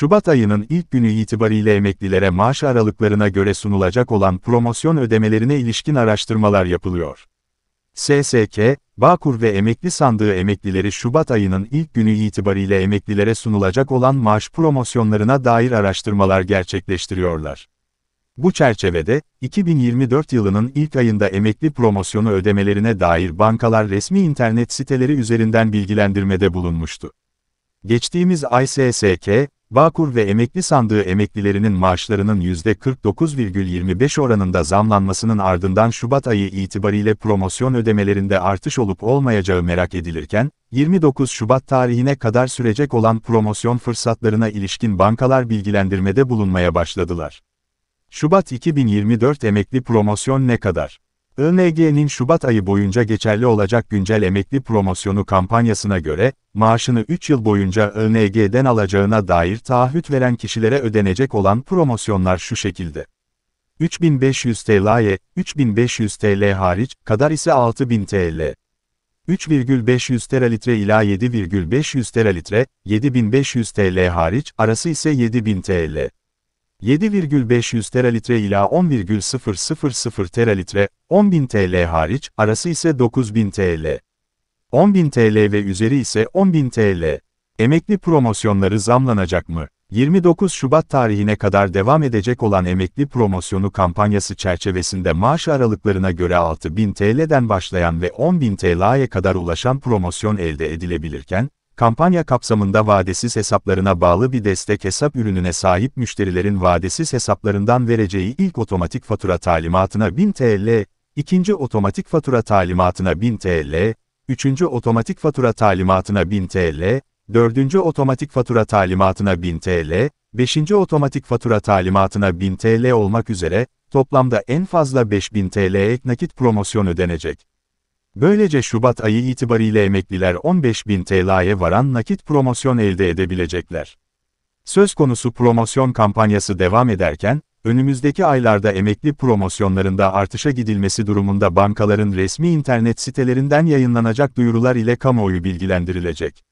Şubat ayının ilk günü itibariyle emeklilere maaş aralıklarına göre sunulacak olan promosyon ödemelerine ilişkin araştırmalar yapılıyor. SSK, Bağkur ve Emekli Sandığı emeklileri Şubat ayının ilk günü itibariyle emeklilere sunulacak olan maaş promosyonlarına dair araştırmalar gerçekleştiriyorlar. Bu çerçevede, 2024 yılının ilk ayında emekli promosyonu ödemelerine dair bankalar resmi internet siteleri üzerinden bilgilendirmede bulunmuştu. Geçtiğimiz ay SSK, Bağkur ve emekli sandığı emeklilerinin maaşlarının %49,25 oranında zamlanmasının ardından Şubat ayı itibariyle promosyon ödemelerinde artış olup olmayacağı merak edilirken, 29 Şubat tarihine kadar sürecek olan promosyon fırsatlarına ilişkin bankalar bilgilendirmede bulunmaya başladılar. Şubat 2024 emekli promosyon ne kadar? ÖMG'nin Şubat ayı boyunca geçerli olacak güncel emekli promosyonu kampanyasına göre, maaşını 3 yıl boyunca ÖMG'den alacağına dair taahhüt veren kişilere ödenecek olan promosyonlar şu şekilde. 3500 TL'ye, 3500 TL hariç, kadar ise 6000 TL. 3,500 teralitre ila 7,500 teralitre, 7500 TL hariç, arası ise 7000 TL. 7,500 teralitre ila 10,000 teralitre, 10.000 TL hariç, arası ise 9.000 TL. 10.000 TL ve üzeri ise 10.000 TL. Emekli promosyonları zamlanacak mı? 29 Şubat tarihine kadar devam edecek olan emekli promosyonu kampanyası çerçevesinde maaş aralıklarına göre 6000 TL'den başlayan ve 10.000 TL'ye kadar ulaşan promosyon elde edilebilirken, Kampanya kapsamında vadesiz hesaplarına bağlı bir destek hesap ürününe sahip müşterilerin vadesiz hesaplarından vereceği ilk otomatik fatura talimatına 1000 TL, ikinci otomatik fatura talimatına 1000 TL, üçüncü otomatik fatura talimatına 1000 TL, dördüncü otomatik fatura talimatına 1000 TL, beşinci otomatik fatura talimatına 1000 TL olmak üzere, toplamda en fazla 5000 TL ek nakit promosyon ödenecek. Böylece Şubat ayı itibariyle emekliler 15.000 TL'ye varan nakit promosyon elde edebilecekler. Söz konusu promosyon kampanyası devam ederken, önümüzdeki aylarda emekli promosyonlarında artışa gidilmesi durumunda bankaların resmi internet sitelerinden yayınlanacak duyurular ile kamuoyu bilgilendirilecek.